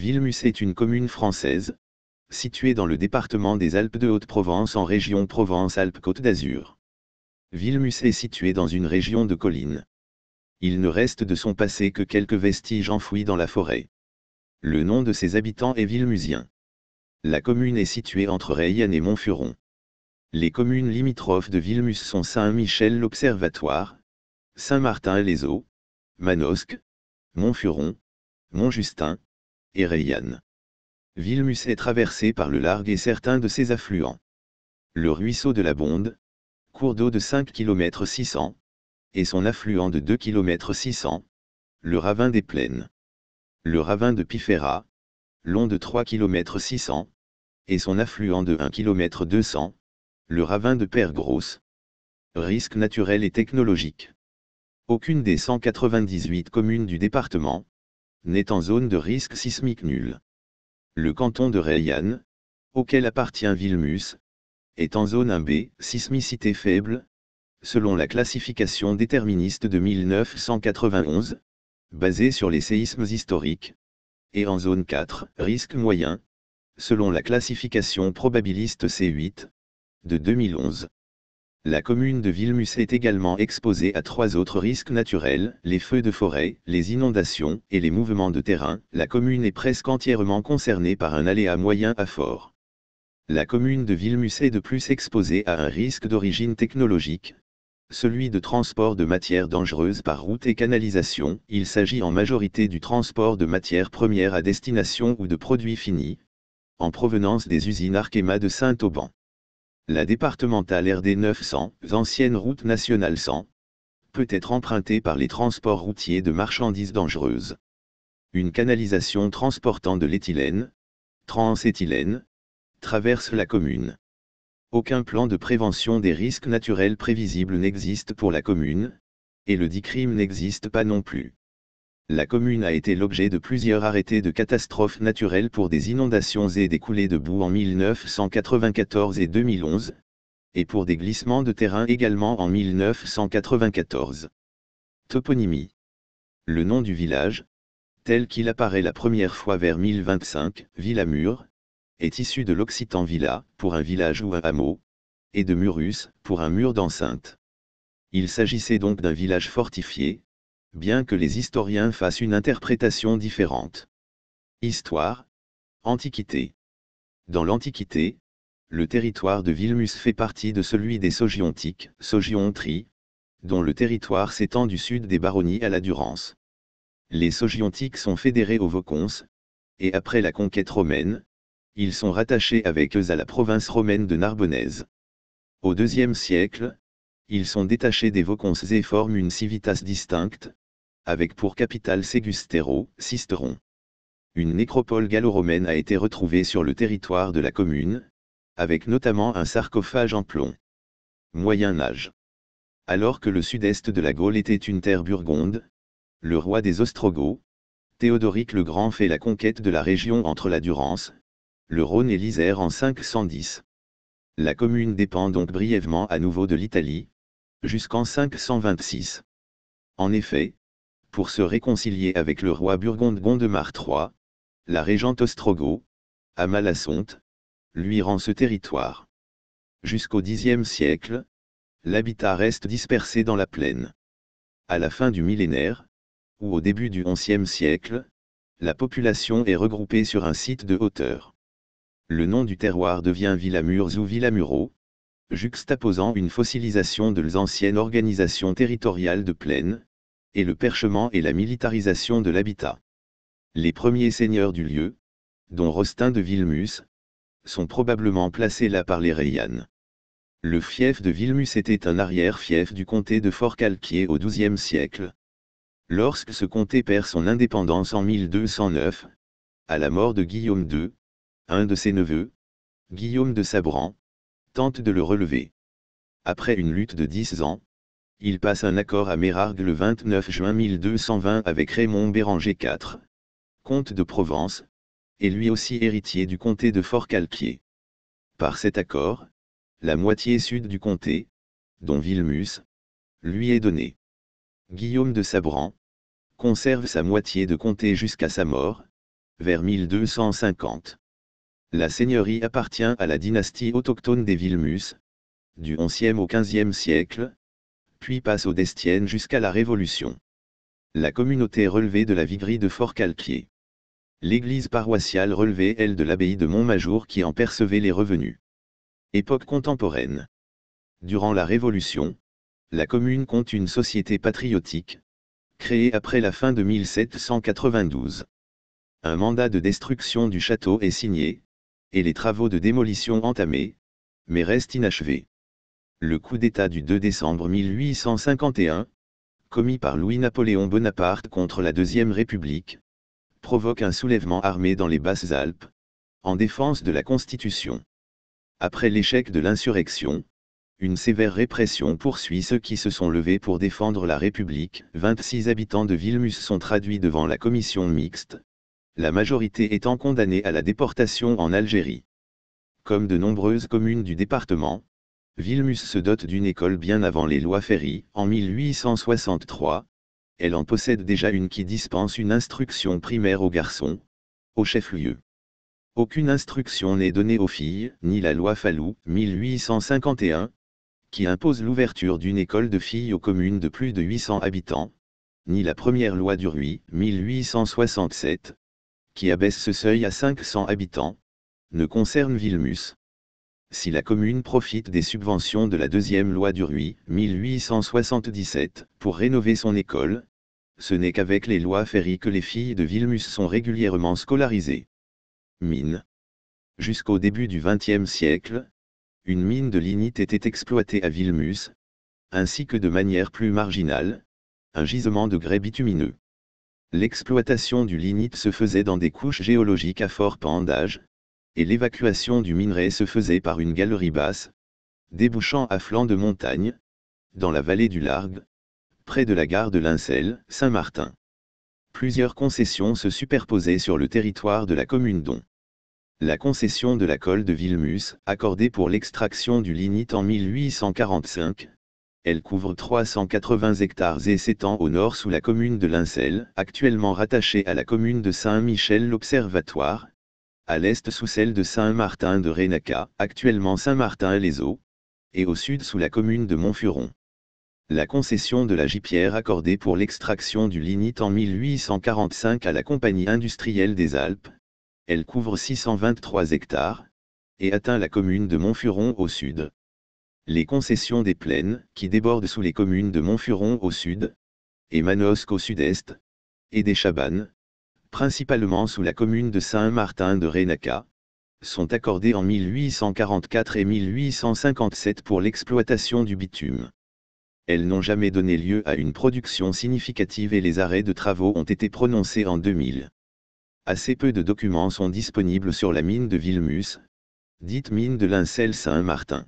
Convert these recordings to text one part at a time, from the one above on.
Villemus est une commune française, située dans le département des Alpes de Haute-Provence en région Provence-Alpes-Côte d'Azur. Villemus est située dans une région de collines. Il ne reste de son passé que quelques vestiges enfouis dans la forêt. Le nom de ses habitants est Villemusien. La commune est située entre Rayanne et Montfuron. Les communes limitrophes de Villemus sont Saint-Michel-l'Observatoire, Saint-Martin-les-Eaux, Manosque, Montfuron, Montjustin, et Rayan. Vilmus est traversé par le Largue et certains de ses affluents. Le ruisseau de la Bonde, cours d'eau de 5 km 600, et son affluent de 2 km 600, le ravin des plaines. Le ravin de Pifera, long de 3 km 600, et son affluent de 1 km 200, le ravin de Pergrosse. Risque naturel et technologique. Aucune des 198 communes du département, n'est en zone de risque sismique nul. Le canton de Rayanne, auquel appartient Vilmus, est en zone 1B, sismicité faible, selon la classification déterministe de 1991, basée sur les séismes historiques, et en zone 4, risque moyen, selon la classification probabiliste C8, de 2011. La commune de Vilmus est également exposée à trois autres risques naturels, les feux de forêt, les inondations et les mouvements de terrain. La commune est presque entièrement concernée par un aléa moyen à fort. La commune de Vilmus est de plus exposée à un risque d'origine technologique, celui de transport de matières dangereuses par route et canalisation. Il s'agit en majorité du transport de matières premières à destination ou de produits finis, en provenance des usines Arkema de Saint-Auban. La départementale RD 900, ancienne route nationale 100, peut être empruntée par les transports routiers de marchandises dangereuses. Une canalisation transportant de l'éthylène, transéthylène, traverse la commune. Aucun plan de prévention des risques naturels prévisibles n'existe pour la commune, et le DICRIM n'existe pas non plus la commune a été l'objet de plusieurs arrêtés de catastrophes naturelles pour des inondations et des coulées de boue en 1994 et 2011, et pour des glissements de terrain également en 1994. Toponymie. Le nom du village, tel qu'il apparaît la première fois vers 1025, Villamur, est issu de l'occitan villa, pour un village ou un hameau, et de murus, pour un mur d'enceinte. Il s'agissait donc d'un village fortifié, bien que les historiens fassent une interprétation différente. Histoire. Antiquité. Dans l'Antiquité, le territoire de Vilmus fait partie de celui des Sogiontiques, Sogiontri, dont le territoire s'étend du sud des baronnies à la Durance. Les Sogiontiques sont fédérés aux Vocons, et après la conquête romaine, ils sont rattachés avec eux à la province romaine de Narbonnaise. Au IIe siècle, ils sont détachés des Vocons et forment une civitas distincte, avec pour capitale Ségustero, Sisteron. Une nécropole gallo-romaine a été retrouvée sur le territoire de la commune, avec notamment un sarcophage en plomb. Moyen Âge. Alors que le sud-est de la Gaule était une terre burgonde, le roi des Ostrogoths, Théodoric le Grand fait la conquête de la région entre la Durance, le Rhône et l'Isère en 510. La commune dépend donc brièvement à nouveau de l'Italie, jusqu'en 526. En effet, pour se réconcilier avec le roi burgonde Gondemar III, la régente Ostrogo, à Malassonte, lui rend ce territoire. Jusqu'au Xe siècle, l'habitat reste dispersé dans la plaine. À la fin du millénaire, ou au début du XIe siècle, la population est regroupée sur un site de hauteur. Le nom du terroir devient Villamurs ou Villamuro, juxtaposant une fossilisation de l'ancienne organisation territoriale de plaine, et le perchement et la militarisation de l'habitat. Les premiers seigneurs du lieu, dont Rostin de Vilmus, sont probablement placés là par les Rayannes. Le fief de Vilmus était un arrière-fief du comté de Forcalquier au XIIe siècle. Lorsque ce comté perd son indépendance en 1209, à la mort de Guillaume II, un de ses neveux, Guillaume de Sabran, tente de le relever. Après une lutte de dix ans, il passe un accord à Mérargue le 29 juin 1220 avec Raymond Béranger IV, comte de Provence, et lui aussi héritier du comté de fort Par cet accord, la moitié sud du comté, dont Villemus, lui est donnée. Guillaume de Sabran, conserve sa moitié de comté jusqu'à sa mort, vers 1250. La seigneurie appartient à la dynastie autochtone des Villemus, du XIe au XVe siècle, puis passe aux Destiennes jusqu'à la Révolution. La communauté relevée de la viguerie de Fort-Calquier. L'église paroissiale relevée, elle, de l'abbaye de Montmajour qui en percevait les revenus. Époque contemporaine. Durant la Révolution, la commune compte une société patriotique, créée après la fin de 1792. Un mandat de destruction du château est signé, et les travaux de démolition entamés, mais restent inachevés le coup d'État du 2 décembre 1851, commis par Louis-Napoléon Bonaparte contre la Deuxième République, provoque un soulèvement armé dans les Basses-Alpes, en défense de la Constitution. Après l'échec de l'insurrection, une sévère répression poursuit ceux qui se sont levés pour défendre la République. 26 habitants de Vilmus sont traduits devant la commission mixte, la majorité étant condamnée à la déportation en Algérie. Comme de nombreuses communes du département, Vilmus se dote d'une école bien avant les lois Ferry, en 1863. Elle en possède déjà une qui dispense une instruction primaire aux garçons, au chef-lieu. Aucune instruction n'est donnée aux filles, ni la loi Fallou, 1851, qui impose l'ouverture d'une école de filles aux communes de plus de 800 habitants, ni la première loi du Ruy, 1867, qui abaisse ce seuil à 500 habitants, ne concerne Vilmus si la commune profite des subventions de la deuxième loi du RUI 1877 pour rénover son école, ce n'est qu'avec les lois Ferry que les filles de Vilmus sont régulièrement scolarisées. Mine. Jusqu'au début du XXe siècle, une mine de lignite était exploitée à Vilmus, ainsi que de manière plus marginale, un gisement de grès bitumineux. L'exploitation du lignite se faisait dans des couches géologiques à fort pendage, et l'évacuation du minerai se faisait par une galerie basse, débouchant à flanc de montagne, dans la vallée du Largue, près de la gare de Lincel, Saint-Martin. Plusieurs concessions se superposaient sur le territoire de la commune dont la concession de la colle de Villemus, accordée pour l'extraction du lignite en 1845, elle couvre 380 hectares et s'étend au nord sous la commune de Lincel, actuellement rattachée à la commune de Saint-Michel l'Observatoire, à l'est sous celle de Saint-Martin de rénaca actuellement Saint-Martin-les-Eaux, et au sud sous la commune de Montfuron. La concession de la gypière accordée pour l'extraction du lignite en 1845 à la Compagnie industrielle des Alpes, elle couvre 623 hectares, et atteint la commune de Montfuron au sud. Les concessions des plaines, qui débordent sous les communes de Montfuron au sud, et Manosque au sud-est, et des Chabannes, principalement sous la commune de Saint-Martin de Renaca, sont accordés en 1844 et 1857 pour l'exploitation du bitume. Elles n'ont jamais donné lieu à une production significative et les arrêts de travaux ont été prononcés en 2000. Assez peu de documents sont disponibles sur la mine de Vilmus, dite mine de Lincel Saint-Martin.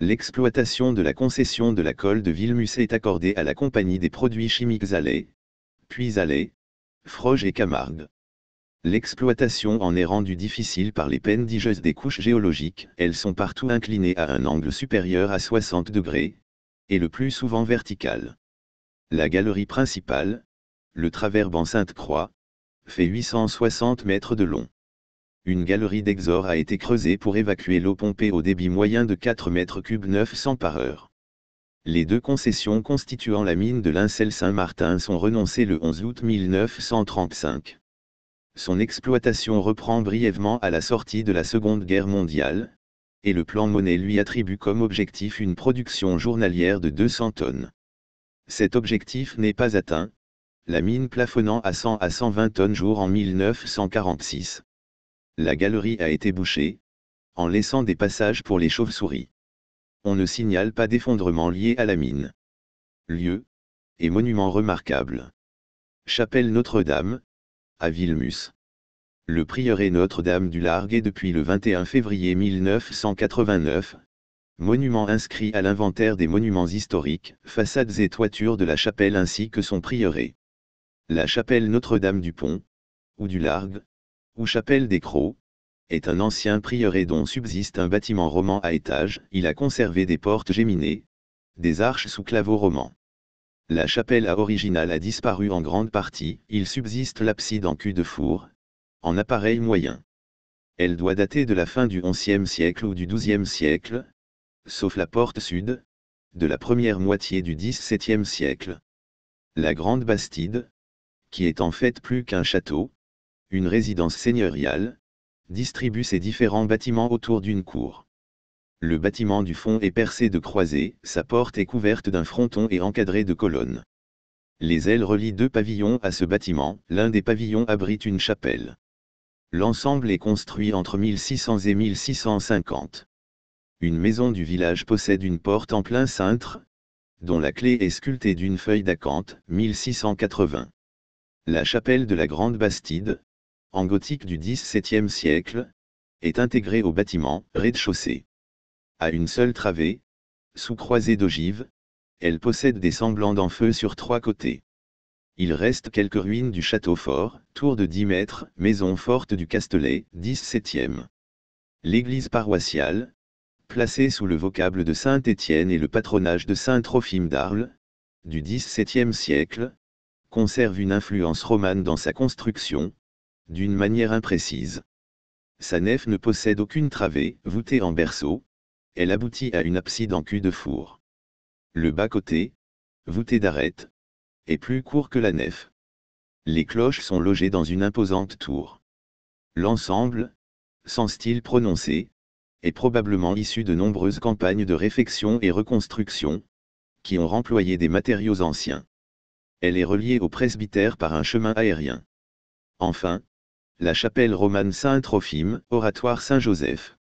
L'exploitation de la concession de la colle de Vilmus est accordée à la Compagnie des produits chimiques Allais, puis Allais, Froge et Camargue. L'exploitation en est rendue difficile par les pendigeuses des couches géologiques, elles sont partout inclinées à un angle supérieur à 60 degrés, et le plus souvent verticales. La galerie principale, le travers banc sainte croix fait 860 mètres de long. Une galerie d'exor a été creusée pour évacuer l'eau pompée au débit moyen de 4 mètres cubes 900 par heure. Les deux concessions constituant la mine de l'Incel Saint-Martin sont renoncées le 11 août 1935. Son exploitation reprend brièvement à la sortie de la Seconde Guerre mondiale, et le plan Monet lui attribue comme objectif une production journalière de 200 tonnes. Cet objectif n'est pas atteint, la mine plafonnant à 100 à 120 tonnes jour en 1946. La galerie a été bouchée, en laissant des passages pour les chauves-souris on ne signale pas d'effondrement lié à la mine. Lieu et monument remarquable. Chapelle Notre-Dame, à Vilmus. Le prieuré Notre-Dame du Largue est depuis le 21 février 1989, monument inscrit à l'inventaire des monuments historiques, façades et toitures de la chapelle ainsi que son prieuré. La chapelle Notre-Dame du Pont, ou du Largue, ou chapelle des Crocs, est un ancien prieuré dont subsiste un bâtiment roman à étage. il a conservé des portes géminées, des arches sous claveaux romans. La chapelle à originale a disparu en grande partie, il subsiste l'abside en cul de four, en appareil moyen. Elle doit dater de la fin du XIe siècle ou du XIIe siècle, sauf la porte sud, de la première moitié du XVIIe siècle. La Grande Bastide, qui est en fait plus qu'un château, une résidence seigneuriale, distribue ses différents bâtiments autour d'une cour. Le bâtiment du fond est percé de croisées, sa porte est couverte d'un fronton et encadrée de colonnes. Les ailes relient deux pavillons à ce bâtiment, l'un des pavillons abrite une chapelle. L'ensemble est construit entre 1600 et 1650. Une maison du village possède une porte en plein cintre, dont la clé est sculptée d'une feuille d'acanthe, 1680. La chapelle de la Grande Bastide, en gothique du XVIIe siècle, est intégrée au bâtiment rez-de-chaussée. À une seule travée, sous croisée d'ogives, elle possède des semblants d'enfeu sur trois côtés. Il reste quelques ruines du château fort, tour de 10 mètres, maison forte du Castelet, 17e. L'église paroissiale, placée sous le vocable de Saint-Étienne et le patronage de Saint-Trophime d'Arles, du XVIIe siècle, conserve une influence romane dans sa construction, d'une manière imprécise. Sa nef ne possède aucune travée, voûtée en berceau, elle aboutit à une abside en cul de four. Le bas-côté, voûté d'arêtes, est plus court que la nef. Les cloches sont logées dans une imposante tour. L'ensemble, sans style prononcé, est probablement issu de nombreuses campagnes de réfection et reconstruction, qui ont remployé des matériaux anciens. Elle est reliée au presbytère par un chemin aérien. Enfin, la chapelle romane Saint-Trophime, oratoire Saint-Joseph.